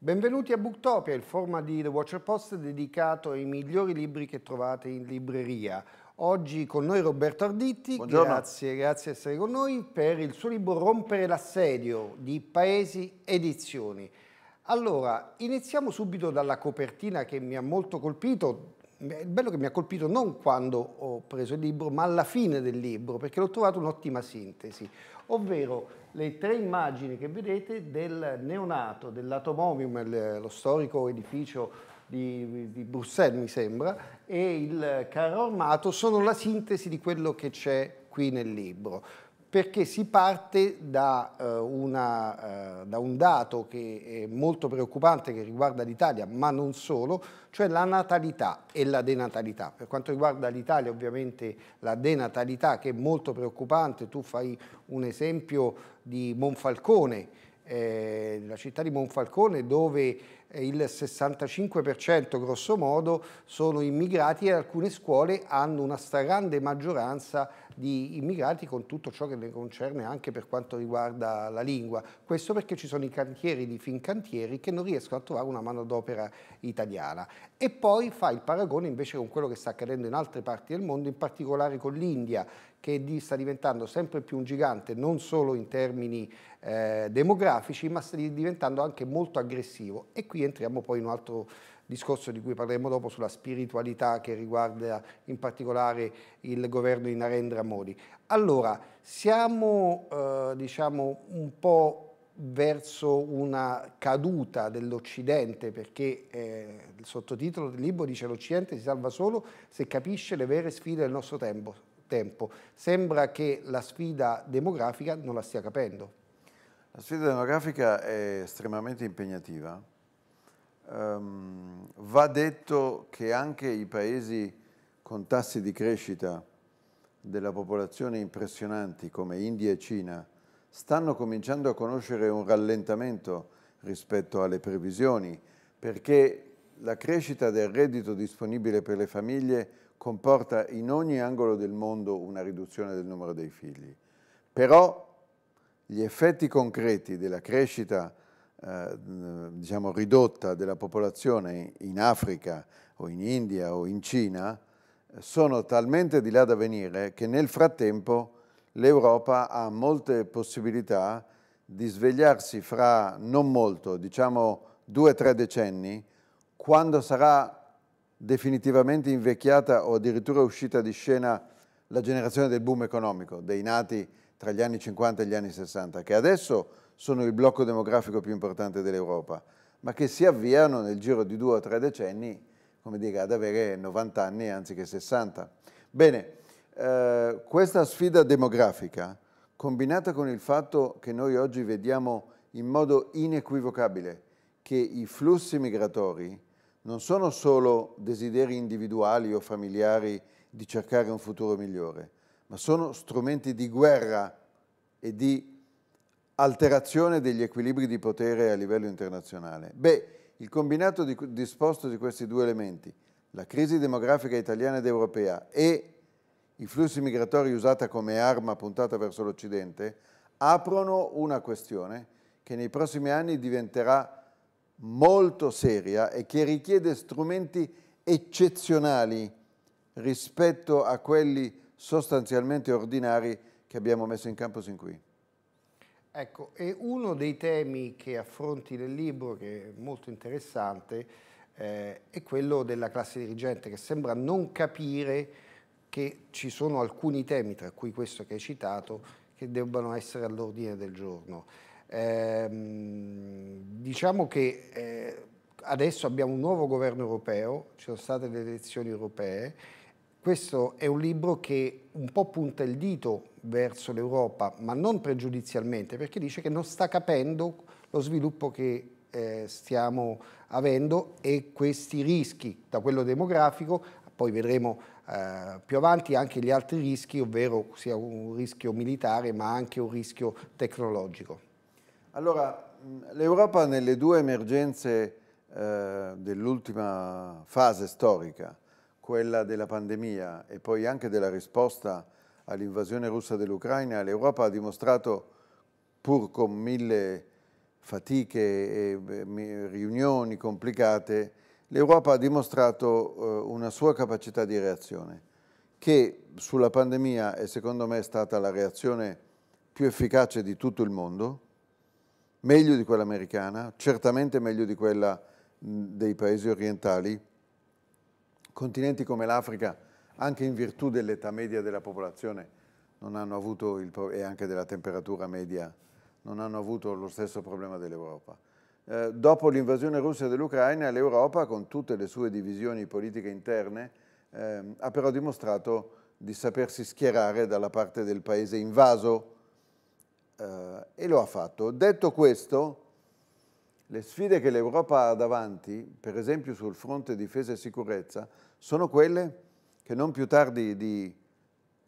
Benvenuti a Booktopia, il format di The Watcher Post dedicato ai migliori libri che trovate in libreria. Oggi con noi Roberto Arditti, Buongiorno. grazie, grazie di essere con noi, per il suo libro Rompere l'assedio di Paesi Edizioni. Allora, iniziamo subito dalla copertina che mi ha molto colpito, è bello che mi ha colpito non quando ho preso il libro, ma alla fine del libro, perché l'ho trovato un'ottima sintesi, ovvero le tre immagini che vedete del neonato dell'Atomomium, lo storico edificio di, di, Bruxelles, mi sembra, e il carro armato sono la sintesi di quello che c'è qui nel libro perché si parte da, uh, una, uh, da, un dato che è molto preoccupante che riguarda l'Italia, ma non solo, cioè la natalità e la denatalità. Per quanto riguarda l'Italia ovviamente la denatalità che è molto preoccupante, tu fai un esempio di Monfalcone, eh, la città di Monfalcone dove eh, il 65% grosso modo sono immigrati e alcune scuole hanno una stragrande maggioranza di immigrati con tutto ciò che ne concerne anche per quanto riguarda la lingua. Questo perché ci sono i cantieri di Fincantieri che non riescono a trovare una manodopera italiana. E poi fa il paragone invece con quello che sta accadendo in altre parti del mondo, in particolare con l'India, che sta diventando sempre più un gigante non solo in termini eh, demografici ma sta diventando anche molto aggressivo e qui entriamo poi in un altro discorso di cui parleremo dopo sulla spiritualità che riguarda in particolare il governo di Narendra Modi. Allora, siamo eh, diciamo un po' verso una caduta dell'Occidente, perché eh, il sottotitolo del libro dice l'Occidente si salva solo se capisce le vere sfide del nostro tempo tempo. Sembra che la sfida demografica non la stia capendo. La sfida demografica è estremamente impegnativa. Um, va detto che anche i paesi con tassi di crescita della popolazione impressionanti come India e Cina stanno cominciando a conoscere un rallentamento rispetto alle previsioni perché la crescita del reddito disponibile per le famiglie comporta in ogni angolo del mondo una riduzione del numero dei figli. Però gli effetti concreti della crescita eh, diciamo, ridotta della popolazione in Africa o in India o in Cina sono talmente di là da venire che nel frattempo l'Europa ha molte possibilità di svegliarsi fra non molto, diciamo due o tre decenni, quando sarà definitivamente invecchiata o addirittura uscita di scena la generazione del boom economico, dei nati tra gli anni 50 e gli anni 60, che adesso sono il blocco demografico più importante dell'Europa, ma che si avviano nel giro di due o tre decenni, come dire, ad avere 90 anni anziché 60. Bene, eh, questa sfida demografica, combinata con il fatto che noi oggi vediamo in modo inequivocabile che i flussi migratori non sono solo desideri individuali o familiari di cercare un futuro migliore, ma sono strumenti di guerra e di alterazione degli equilibri di potere a livello internazionale. Beh, il combinato di, disposto di questi due elementi, la crisi demografica italiana ed europea e i flussi migratori usata come arma puntata verso l'Occidente, aprono una questione che nei prossimi anni diventerà molto seria e che richiede strumenti eccezionali rispetto a quelli sostanzialmente ordinari che abbiamo messo in campo sin qui. Ecco, e uno dei temi che affronti nel libro, che è molto interessante, eh, è quello della classe dirigente, che sembra non capire che ci sono alcuni temi, tra cui questo che hai citato, che debbano essere all'ordine del giorno. Ehm, diciamo che eh, adesso abbiamo un nuovo governo europeo, ci sono state le elezioni europee, questo è un libro che un po' punta il dito verso l'Europa, ma non pregiudizialmente, perché dice che non sta capendo lo sviluppo che eh, stiamo avendo e questi rischi, da quello demografico, poi vedremo eh, più avanti anche gli altri rischi, ovvero sia un rischio militare ma anche un rischio tecnologico. Allora, mm, l'Europa nelle due emergenze eh, dell'ultima fase storica, quella della pandemia e poi anche della risposta all'invasione russa dell'Ucraina, l'Europa ha dimostrato, pur con mille fatiche e riunioni complicate, l'Europa ha dimostrato eh, una sua capacità di reazione, che sulla pandemia è secondo me stata la reazione più efficace di tutto il mondo, meglio di quella americana, certamente meglio di quella dei paesi orientali, continenti come l'Africa, anche in virtù dell'età media della popolazione il, e anche della temperatura media, non hanno avuto lo stesso problema dell'Europa. Eh, dopo l'invasione russa dell'Ucraina, l'Europa, con tutte le sue divisioni politiche interne, eh, ha però dimostrato di sapersi schierare dalla parte del paese invaso, eh, e lo ha fatto. Detto questo, le sfide che l'Europa ha davanti, per esempio sul fronte difesa e sicurezza, sono quelle che non più tardi di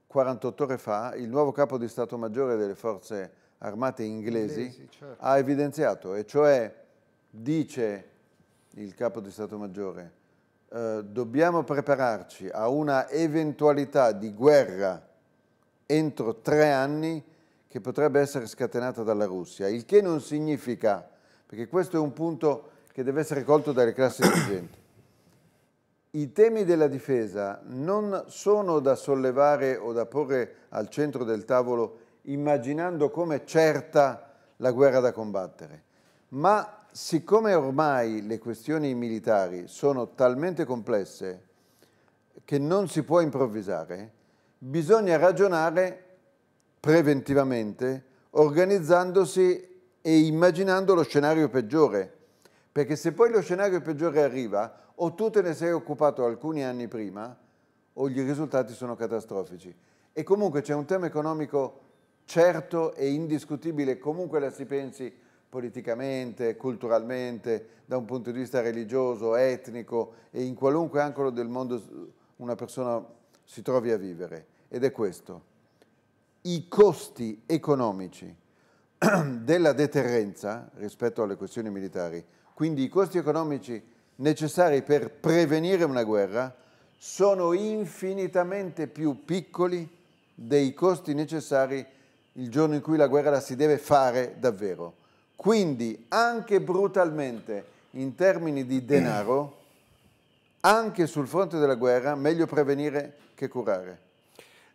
48 ore fa il nuovo capo di Stato Maggiore delle Forze Armate inglesi, inglesi certo. ha evidenziato, e cioè dice il capo di Stato Maggiore, eh, dobbiamo prepararci a una eventualità di guerra entro tre anni che potrebbe essere scatenata dalla Russia, il che non significa, perché questo è un punto che deve essere colto dalle classi dirigenti, i temi della difesa non sono da sollevare o da porre al centro del tavolo immaginando come certa la guerra da combattere, ma siccome ormai le questioni militari sono talmente complesse che non si può improvvisare, bisogna ragionare preventivamente organizzandosi e immaginando lo scenario peggiore. Perché se poi lo scenario peggiore arriva, o tu te ne sei occupato alcuni anni prima, o gli risultati sono catastrofici. E comunque c'è un tema economico certo e indiscutibile, comunque la si pensi politicamente, culturalmente, da un punto di vista religioso, etnico e in qualunque angolo del mondo una persona si trovi a vivere. Ed è questo i costi economici della deterrenza rispetto alle questioni militari, quindi i costi economici necessari per prevenire una guerra, sono infinitamente più piccoli dei costi necessari il giorno in cui la guerra la si deve fare davvero. Quindi anche brutalmente in termini di denaro, anche sul fronte della guerra, meglio prevenire che curare.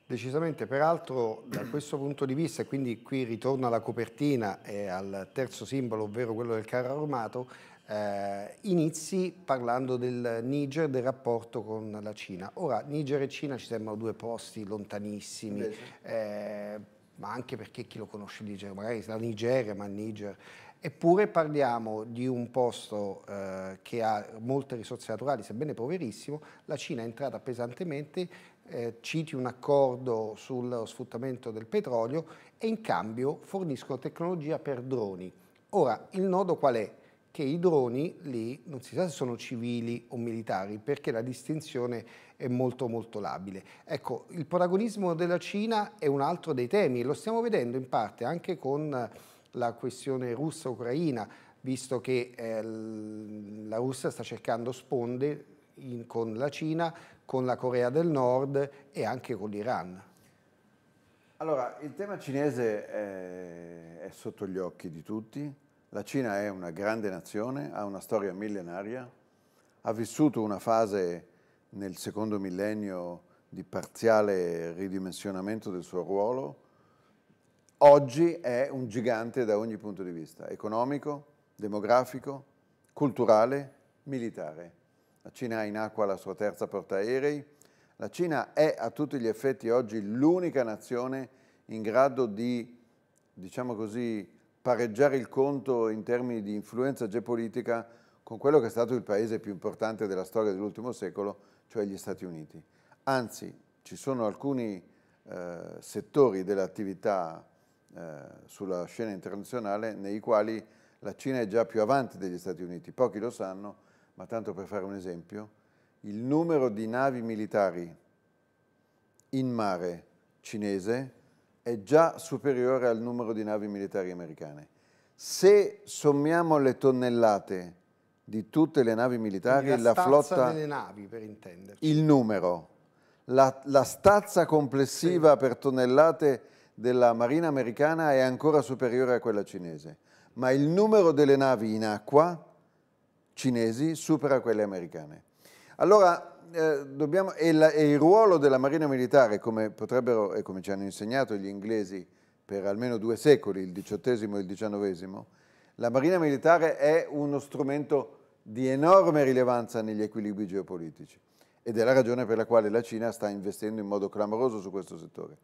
Decisamente, peraltro da questo punto di vista, e quindi qui ritorno alla copertina e al terzo simbolo, ovvero quello del carro armato, eh, inizi parlando del Niger, del rapporto con la Cina. Ora, Niger e Cina ci sembrano due posti lontanissimi, eh, ma anche perché chi lo conosce il Niger, magari la Nigeria, ma il Niger Eppure parliamo di un posto eh, che ha molte risorse naturali, sebbene poverissimo, la Cina è entrata pesantemente, eh, citi un accordo sullo sfruttamento del petrolio e in cambio forniscono tecnologia per droni. Ora, il nodo qual è? Che i droni lì non si sa se sono civili o militari, perché la distinzione è molto molto labile. Ecco, il protagonismo della Cina è un altro dei temi, lo stiamo vedendo in parte anche con la questione russa-ucraina, visto che eh, la Russia sta cercando sponde in, con la Cina, con la Corea del Nord e anche con l'Iran. Allora, il tema cinese è, è sotto gli occhi di tutti. La Cina è una grande nazione, ha una storia millenaria, ha vissuto una fase nel secondo millennio di parziale ridimensionamento del suo ruolo, oggi è un gigante da ogni punto di vista, economico, demografico, culturale, militare. La Cina ha in acqua la sua terza portaerei, la Cina è a tutti gli effetti oggi l'unica nazione in grado di, diciamo così, pareggiare il conto in termini di influenza geopolitica con quello che è stato il paese più importante della storia dell'ultimo secolo, cioè gli Stati Uniti. Anzi, ci sono alcuni eh, settori dell'attività eh, sulla scena internazionale nei quali la Cina è già più avanti degli Stati Uniti. Pochi lo sanno, ma tanto per fare un esempio, il numero di navi militari in mare cinese è già superiore al numero di navi militari americane. Se sommiamo le tonnellate di tutte le navi militari, Quindi la, la flotta... delle navi, per intenderci. Il numero, la, la stazza complessiva sì. per tonnellate della marina americana è ancora superiore a quella cinese, ma il numero delle navi in acqua cinesi supera quelle americane. Allora, eh, dobbiamo, e, la, e, il ruolo della marina militare, come potrebbero e come ci hanno insegnato gli inglesi per almeno due secoli, il XVIII e il XIX, la marina militare è uno strumento di enorme rilevanza negli equilibri geopolitici ed è la ragione per la quale la Cina sta investendo in modo clamoroso su questo settore.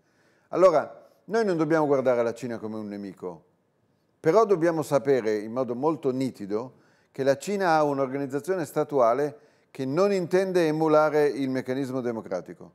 Allora, noi non dobbiamo guardare la Cina come un nemico, però dobbiamo sapere in modo molto nitido che la Cina ha un'organizzazione statuale che non intende emulare il meccanismo democratico,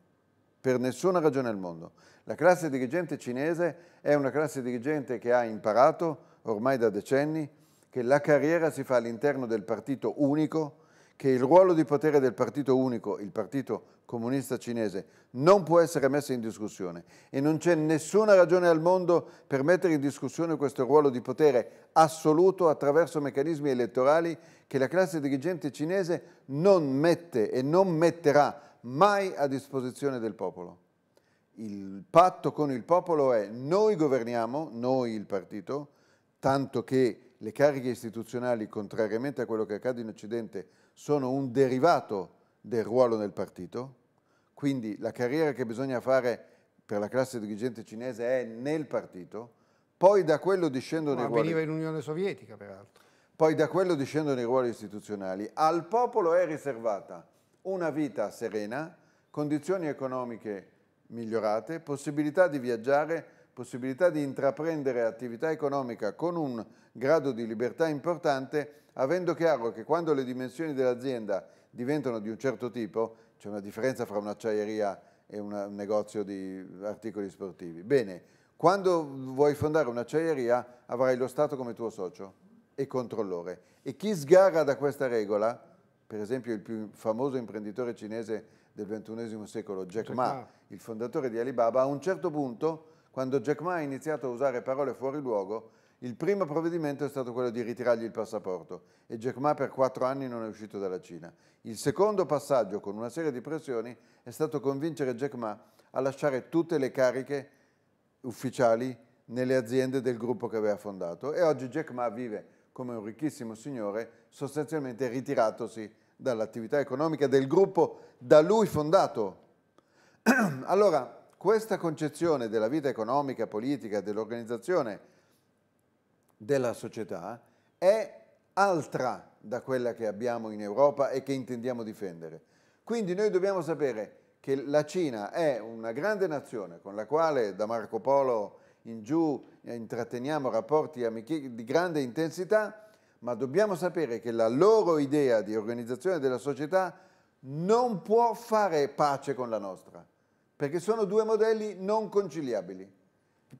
per nessuna ragione al mondo. La classe dirigente cinese è una classe dirigente che ha imparato ormai da decenni che la carriera si fa all'interno del partito unico, che il ruolo di potere del partito unico, il partito comunista cinese, non può essere messo in discussione e non c'è nessuna ragione al mondo per mettere in discussione questo ruolo di potere assoluto attraverso meccanismi elettorali che la classe dirigente cinese non mette e non metterà mai a disposizione del popolo. Il patto con il popolo è noi governiamo, noi il partito, tanto che le cariche istituzionali, contrariamente a quello che accade in Occidente, sono un derivato del ruolo nel partito, quindi la carriera che bisogna fare per la classe dirigente cinese è nel partito, poi da quello discendono i ruoli... in Unione Sovietica, peraltro. Poi da quello discendono i ruoli istituzionali. Al popolo è riservata una vita serena, condizioni economiche migliorate, possibilità di viaggiare, possibilità di intraprendere attività economica con un grado di libertà importante avendo chiaro che quando le dimensioni dell'azienda diventano di un certo tipo, c'è una differenza fra un'acciaieria e un negozio di articoli sportivi. Bene, quando vuoi fondare un'acciaieria avrai lo Stato come tuo socio e controllore e chi sgarra da questa regola, per esempio il più famoso imprenditore cinese del XXI secolo, Jack, Jack Ma, Ma, il fondatore di Alibaba, a un certo punto, quando Jack Ma ha iniziato a usare parole fuori luogo, il primo provvedimento è stato quello di ritirargli il passaporto e Jack Ma per quattro anni non è uscito dalla Cina. Il secondo passaggio, con una serie di pressioni, è stato convincere Jack Ma a lasciare tutte le cariche ufficiali nelle aziende del gruppo che aveva fondato e oggi Jack Ma vive come un ricchissimo signore, sostanzialmente ritiratosi dall'attività economica del gruppo da lui fondato. allora, questa concezione della vita economica, politica, dell'organizzazione della società è altra da quella che abbiamo in Europa e che intendiamo difendere. Quindi noi dobbiamo sapere che la Cina è una grande nazione con la quale da Marco Polo in giù intratteniamo rapporti di grande intensità, ma dobbiamo sapere che la loro idea di organizzazione della società non può fare pace con la nostra, perché sono due modelli non conciliabili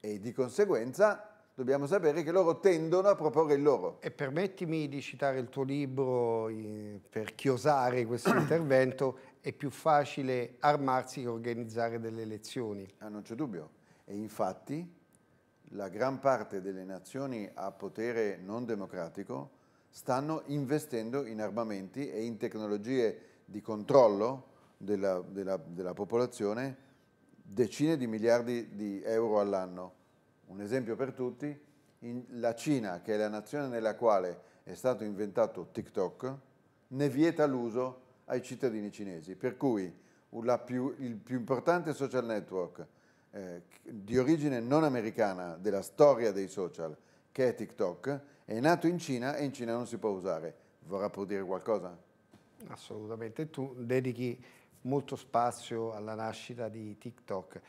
e di conseguenza dobbiamo sapere che loro tendono a proporre il loro. E permettimi di citare il tuo libro eh, per chiosare questo intervento, è più facile armarsi che organizzare delle elezioni. Ah, non c'è dubbio. E infatti la gran parte delle nazioni a potere non democratico stanno investendo in armamenti e in tecnologie di controllo della, della, della popolazione decine di miliardi di euro all'anno un esempio per tutti, la Cina, che è la nazione nella quale è stato inventato TikTok, ne vieta l'uso ai cittadini cinesi, per cui più, il più importante social network eh, di origine non americana della storia dei social, che è TikTok, è nato in Cina e in Cina non si può usare. Vorrà pur dire qualcosa? Assolutamente, tu dedichi molto spazio alla nascita di TikTok,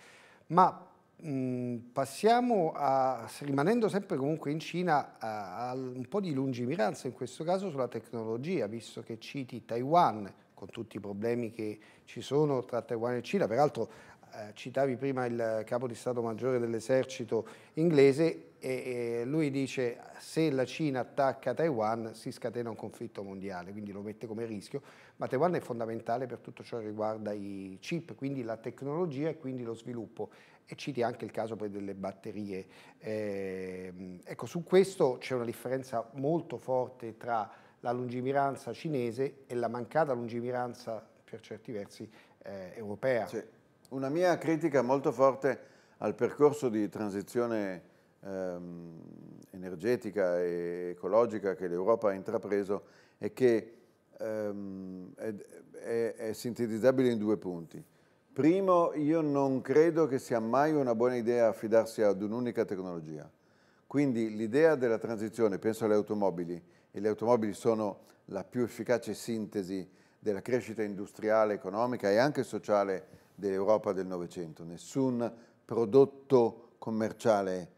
ma Mm, passiamo a, rimanendo sempre comunque in Cina, a, a un po' di lungimiranza in questo caso sulla tecnologia, visto che citi Taiwan, con tutti i problemi che ci sono tra Taiwan e Cina, peraltro eh, citavi prima il capo di Stato Maggiore dell'esercito inglese, e, lui dice se la Cina attacca Taiwan si scatena un conflitto mondiale, quindi lo mette come rischio, ma Taiwan è fondamentale per tutto ciò che riguarda i chip, quindi la tecnologia e quindi lo sviluppo e citi anche il caso poi delle batterie. Eh, ecco, su questo c'è una differenza molto forte tra la lungimiranza cinese e la mancata lungimiranza per certi versi eh, europea. Sì. una mia critica molto forte al percorso di transizione ehm, energetica e ecologica che l'Europa ha intrapreso e che ehm, è, è, è sintetizzabile in due punti. Primo, io non credo che sia mai una buona idea affidarsi ad un'unica tecnologia. Quindi l'idea della transizione, penso alle automobili, e le automobili sono la più efficace sintesi della crescita industriale, economica e anche sociale dell'Europa del Novecento. Nessun prodotto commerciale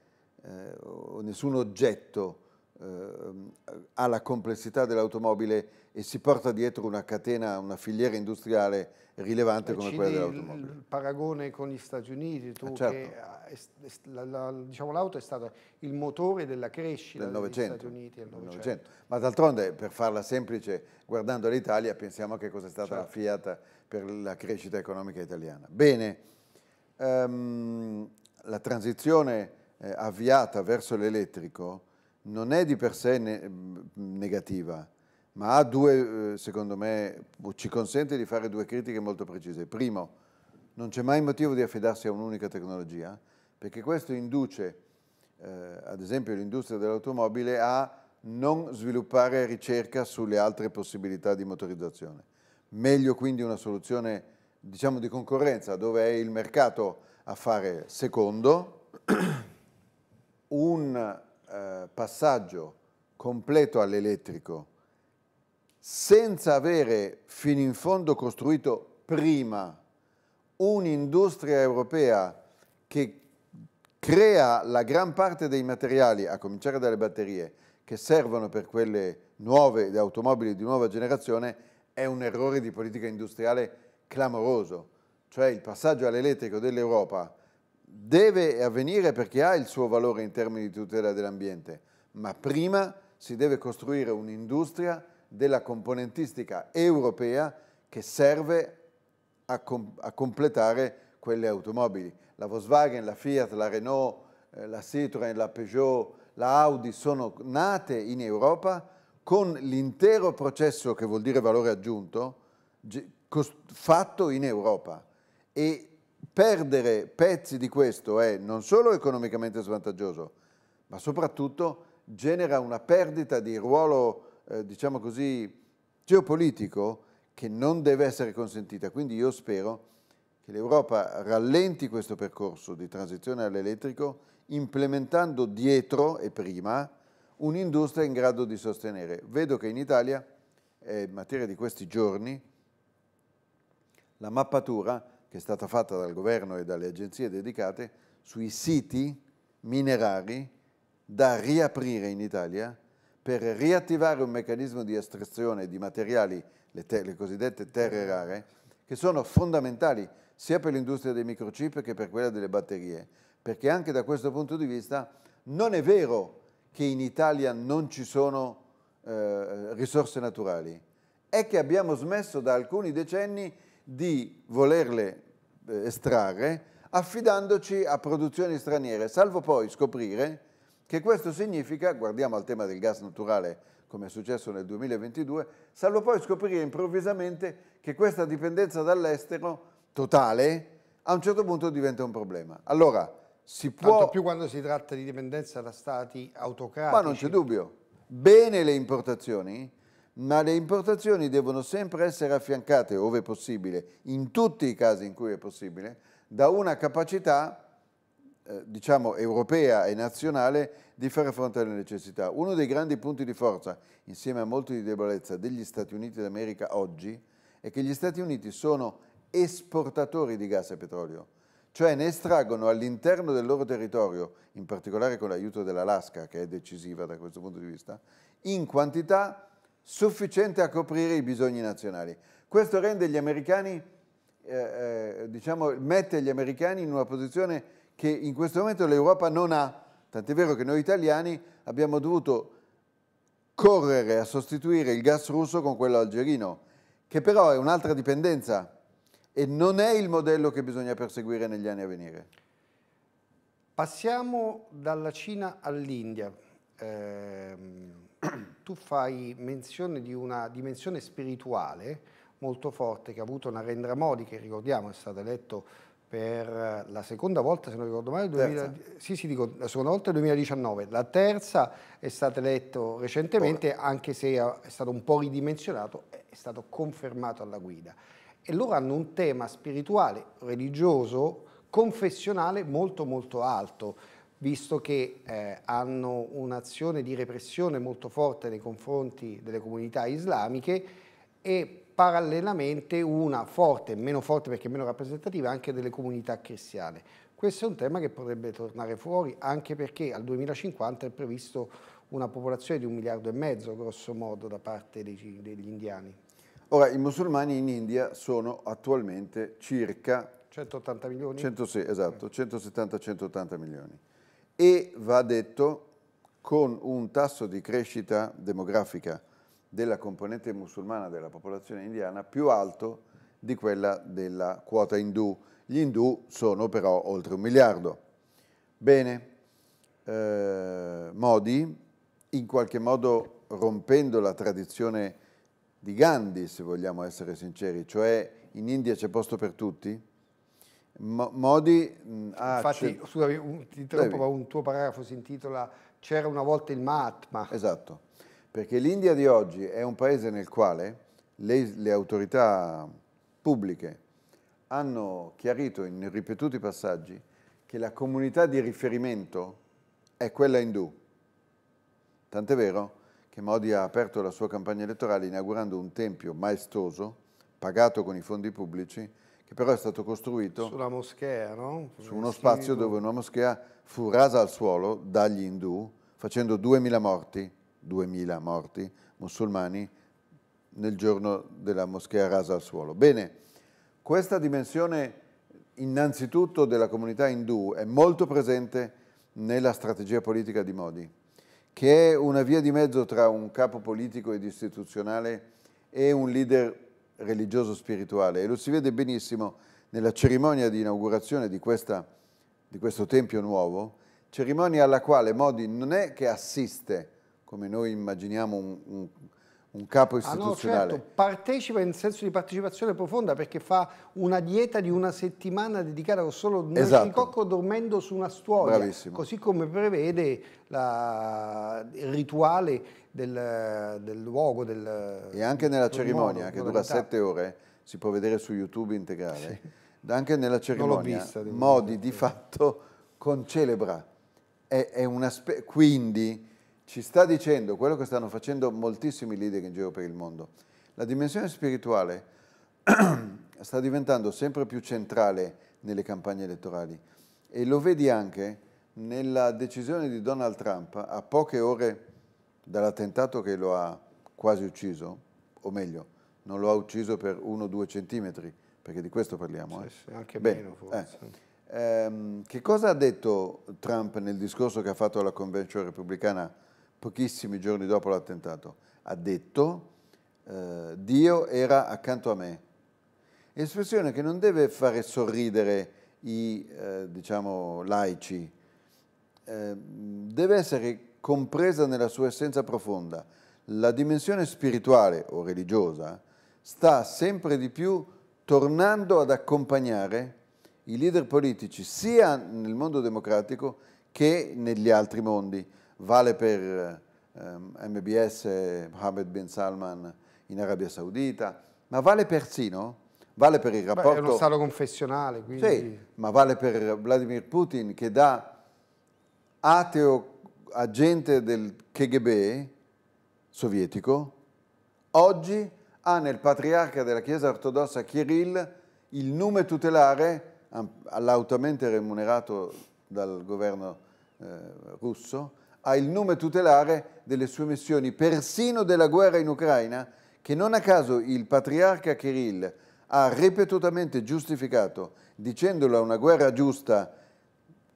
eh, o nessun oggetto eh, ha la complessità dell'automobile e si porta dietro una catena, una filiera industriale rilevante come quella dell'automobile. Il paragone con gli Stati Uniti, tu, ah, certo. l'auto la, diciamo, è stato il motore della crescita del degli Stati Uniti del 900. Ma d'altronde, per farla semplice, guardando l'Italia, pensiamo a che cosa è stata certo. la Fiat per la crescita economica italiana. Bene, um, la transizione eh, avviata verso l'elettrico non è di per sé ne mm, negativa, ma ha due, eh, secondo me, ci consente di fare due critiche molto precise. Primo, non c'è mai motivo di affidarsi a un'unica tecnologia, perché questo induce, eh, ad esempio, l'industria dell'automobile a non sviluppare ricerca sulle altre possibilità di motorizzazione. Meglio quindi una soluzione, diciamo, di concorrenza, dove è il mercato a fare secondo un eh, passaggio completo all'elettrico senza avere fino in fondo costruito prima un'industria europea che crea la gran parte dei materiali, a cominciare dalle batterie, che servono per quelle nuove automobili di nuova generazione, è un errore di politica industriale clamoroso. Cioè il passaggio all'elettrico dell'Europa deve avvenire perché ha il suo valore in termini di tutela dell'ambiente, ma prima si deve costruire un'industria della componentistica europea che serve a, com a, completare quelle automobili. La Volkswagen, la Fiat, la Renault, eh, la Citroën, la Peugeot, la Audi sono nate in Europa con l'intero processo che vuol dire valore aggiunto fatto in Europa e perdere pezzi di questo è non solo economicamente svantaggioso, ma soprattutto genera una perdita di ruolo, eh, diciamo così, geopolitico che non deve essere consentita. Quindi io spero che l'Europa rallenti questo percorso di transizione all'elettrico implementando dietro e prima un'industria in grado di sostenere. Vedo che in Italia, eh, in materia di questi giorni, la mappatura che è stata fatta dal governo e dalle agenzie dedicate sui siti minerari da riaprire in Italia per riattivare un meccanismo di estrazione di materiali, le, te le cosiddette terre rare, che sono fondamentali sia per l'industria dei microchip che per quella delle batterie, perché anche da questo punto di vista non è vero che in Italia non ci sono eh, risorse naturali, è che abbiamo smesso da alcuni decenni di volerle eh, estrarre affidandoci a produzioni straniere, salvo poi scoprire che questo significa, guardiamo al tema del gas naturale come è successo nel 2022, salvo poi scoprire improvvisamente che questa dipendenza dall'estero totale a un certo punto diventa un problema. Allora, si può... Tanto più quando si tratta di dipendenza da stati autocratici. Ma non c'è dubbio. Bene le importazioni, ma le importazioni devono sempre essere affiancate, ove possibile, in tutti i casi in cui è possibile, da una capacità eh, diciamo europea e nazionale di fare fronte alle necessità. Uno dei grandi punti di forza, insieme a molti di debolezza, degli Stati Uniti d'America oggi è che gli Stati Uniti sono esportatori di gas e petrolio, cioè ne estraggono all'interno del loro territorio, in particolare con l'aiuto dell'Alaska, che è decisiva da questo punto di vista, in quantità sufficiente a coprire i bisogni nazionali. Questo rende gli americani, eh, eh, diciamo, mette gli americani in una posizione che in questo momento l'Europa non ha, tant'è vero che noi italiani abbiamo dovuto correre a sostituire il gas russo con quello algerino, che però è un'altra dipendenza e non è il modello che bisogna perseguire negli anni a venire. Passiamo dalla Cina all'India. Eh, tu fai menzione di una dimensione spirituale molto forte che ha avuto Narendra Modi, che ricordiamo è stato eletto per la seconda volta, se non ricordo male, 2000, sì, sì, dico, la seconda volta 2019, la terza è stato eletto recentemente, Ora. anche se è stato un po' ridimensionato, è stato confermato alla guida. E loro hanno un tema spirituale, religioso, confessionale molto molto alto visto che eh, hanno un'azione di repressione molto forte nei confronti delle comunità islamiche e parallelamente una forte, meno forte perché meno rappresentativa, anche delle comunità cristiane. Questo è un tema che potrebbe tornare fuori anche perché al 2050 è previsto una popolazione di un miliardo e mezzo, grosso modo, da parte dei, degli indiani. Ora, i musulmani in India sono attualmente circa 180 milioni? 106, esatto, 170-180 milioni e va detto con un tasso di crescita demografica della componente musulmana della popolazione indiana più alto di quella della quota indù. Gli indù sono però oltre un miliardo. Bene, eh, Modi, in qualche modo rompendo la tradizione di Gandhi, se vogliamo essere sinceri, cioè in India c'è posto per tutti, Modi mm, ha... Ah, Infatti, scusami, un, ti interrompo, ma un tuo paragrafo si intitola C'era una volta il Mahatma. Esatto, perché l'India di oggi è un paese nel quale le, le autorità pubbliche hanno chiarito in ripetuti passaggi che la comunità di riferimento è quella indù. Tant'è vero che Modi ha aperto la sua campagna elettorale inaugurando un tempio maestoso, pagato con i fondi pubblici, che però è stato costruito sulla moschea, no? su uno spazio dove una moschea fu rasa al suolo dagli indù, facendo 2000 morti, 2000 morti musulmani nel giorno della moschea rasa al suolo. Bene, questa dimensione innanzitutto della comunità indù è molto presente nella strategia politica di Modi, che è una via di mezzo tra un capo politico ed istituzionale e un leader religioso spirituale e lo si vede benissimo nella cerimonia di inaugurazione di, questa, di questo Tempio Nuovo, cerimonia alla quale Modi non è che assiste, come noi immaginiamo un, un, un capo istituzionale. Ah no, certo, partecipa in senso di partecipazione profonda perché fa una dieta di una settimana dedicata solo a esatto. cocco dormendo su una stuola, così come prevede la, il rituale del, del luogo. Del, e anche nella cerimonia, modo, che dura sette ore, si può vedere su YouTube integrale, sì. anche nella cerimonia, vista, Modi di fatto concelebra. È, è una quindi ci sta dicendo quello che stanno facendo moltissimi leader in giro per il mondo. La dimensione spirituale sta diventando sempre più centrale nelle campagne elettorali e lo vedi anche nella decisione di Donald Trump a poche ore dall'attentato che lo ha quasi ucciso, o meglio, non lo ha ucciso per uno o due centimetri, perché di questo parliamo. Sì, eh? sì, anche Beh, meno eh. forse. Eh. Ehm, che cosa ha detto Trump nel discorso che ha fatto alla convenzione repubblicana pochissimi giorni dopo l'attentato? Ha detto, eh, Dio era accanto a me. Espressione che non deve fare sorridere i, eh, diciamo, laici, ehm, deve essere compresa nella sua essenza profonda, la dimensione spirituale o religiosa sta sempre di più tornando ad accompagnare i leader politici sia nel mondo democratico che negli altri mondi. Vale per ehm, MBS, Mohammed bin Salman in Arabia Saudita, ma vale persino vale per il rapporto... Beh, è uno stato confessionale, quindi... Sì, ma vale per Vladimir Putin che da ateo agente del KGB sovietico, oggi ha nel patriarca della Chiesa ortodossa Kirill il nome tutelare, lautamente remunerato dal governo eh, russo, ha il nome tutelare delle sue missioni, persino della guerra in Ucraina, che non a caso il patriarca Kirill ha ripetutamente giustificato, dicendola una guerra giusta,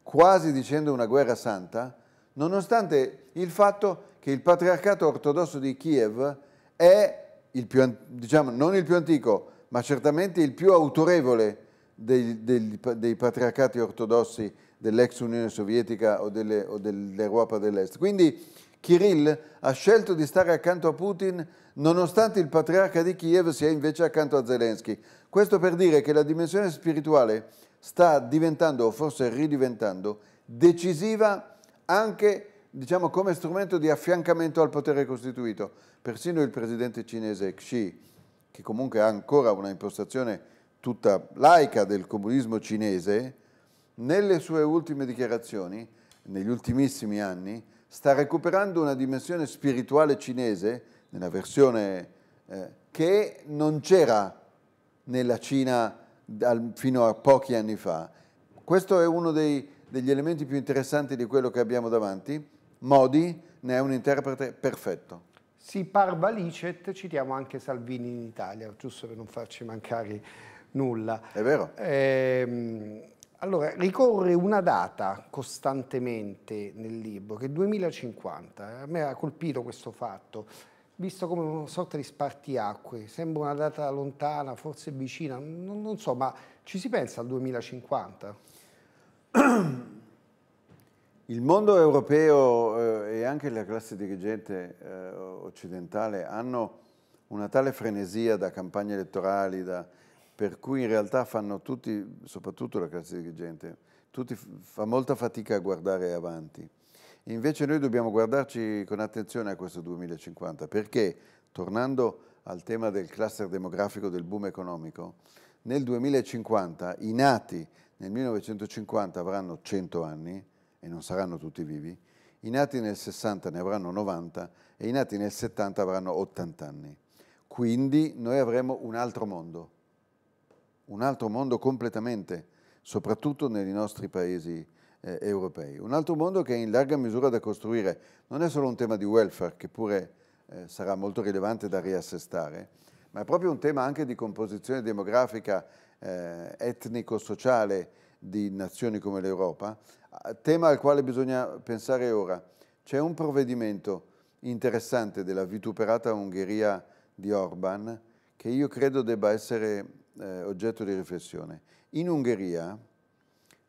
quasi dicendo una guerra santa, nonostante il fatto che il patriarcato ortodosso di Kiev è il più, diciamo, non il più antico, ma certamente il più autorevole dei, dei, dei patriarcati ortodossi dell'ex Unione Sovietica o, delle, o dell'Europa dell'Est. Quindi Kirill ha scelto di stare accanto a Putin nonostante il patriarca di Kiev sia invece accanto a Zelensky. Questo per dire che la dimensione spirituale sta diventando, o forse ridiventando, decisiva anche diciamo, come strumento di affiancamento al potere costituito. Persino il presidente cinese Xi, che comunque ha ancora una impostazione tutta laica del comunismo cinese, nelle sue ultime dichiarazioni, negli ultimissimi anni, sta recuperando una dimensione spirituale cinese, nella versione eh, che non c'era nella Cina fino a pochi anni fa. Questo è uno dei degli elementi più interessanti di quello che abbiamo davanti, Modi ne è un interprete perfetto. Si parva licet, citiamo anche Salvini in Italia, giusto per non farci mancare nulla. È vero. Ehm, allora, ricorre una data costantemente nel libro, che è 2050. A me ha colpito questo fatto, visto come una sorta di spartiacque. Sembra una data lontana, forse vicina, non, non so, ma ci si pensa al 2050? Il mondo europeo eh, e anche la classe dirigente eh, occidentale hanno una tale frenesia da campagne elettorali, da, per cui in realtà fanno tutti, soprattutto la classe dirigente, tutti fa molta fatica a guardare avanti. Invece noi dobbiamo guardarci con attenzione a questo 2050, perché, tornando al tema del cluster demografico del boom economico, nel 2050 i nati nel 1950 avranno 100 anni e non saranno tutti vivi, i nati nel 60 ne avranno 90 e i nati nel 70 avranno 80 anni. Quindi noi avremo un altro mondo, un altro mondo completamente, soprattutto nei nostri paesi eh, europei. Un altro mondo che è in larga misura da costruire. Non è solo un tema di welfare, che pure eh, sarà molto rilevante da riassestare, ma è proprio un tema anche di composizione demografica eh, etnico-sociale di nazioni come l'Europa, tema al quale bisogna pensare ora. C'è un provvedimento interessante della vituperata Ungheria di Orban che io credo debba essere eh, oggetto di riflessione. In Ungheria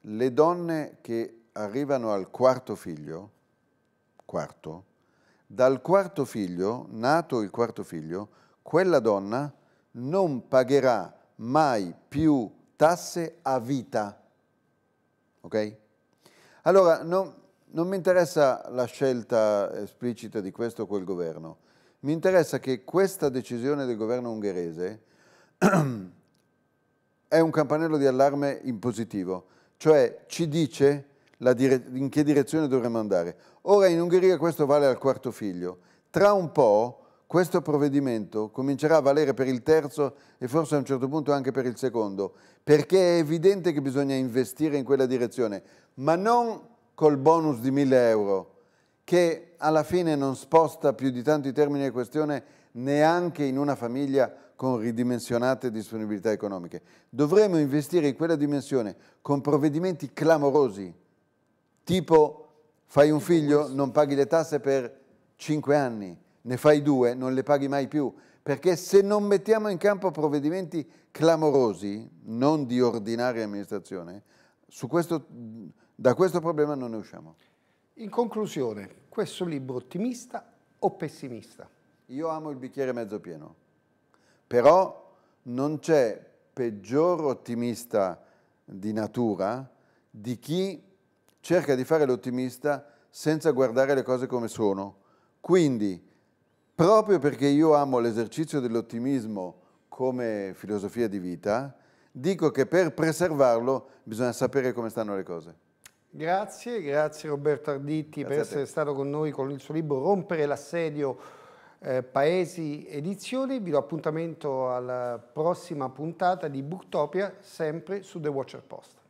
le donne che arrivano al quarto figlio, quarto, dal quarto figlio, nato il quarto figlio, quella donna non pagherà mai più tasse a vita. Ok? Allora, non, non mi interessa la scelta esplicita di questo o quel governo, mi interessa che questa decisione del governo ungherese è un campanello di allarme in positivo, cioè ci dice in che direzione dovremmo andare. Ora in Ungheria questo vale al quarto figlio, tra un po' questo provvedimento comincerà a valere per il terzo e forse a un certo punto anche per il secondo, perché è evidente che bisogna investire in quella direzione, ma non col bonus di 1000 euro, che alla fine non sposta più di tanto i termini di questione neanche in una famiglia con ridimensionate disponibilità economiche. Dovremmo investire in quella dimensione con provvedimenti clamorosi, tipo fai un figlio, non paghi le tasse per 5 anni, ne fai due, non le paghi mai più, perché se non mettiamo in campo provvedimenti clamorosi, non di ordinaria amministrazione, questo, da questo problema non ne usciamo. In conclusione, questo libro ottimista o pessimista? Io amo il bicchiere mezzo pieno, però non c'è peggior ottimista di natura di chi cerca di fare l'ottimista senza guardare le cose come sono. Quindi proprio perché io amo l'esercizio dell'ottimismo come filosofia di vita, dico che per preservarlo bisogna sapere come stanno le cose. Grazie, grazie Roberto Arditti grazie per essere stato con noi con il suo libro Rompere l'assedio eh, Paesi Edizioni. Vi do appuntamento alla prossima puntata di Booktopia, sempre su The Watcher Post.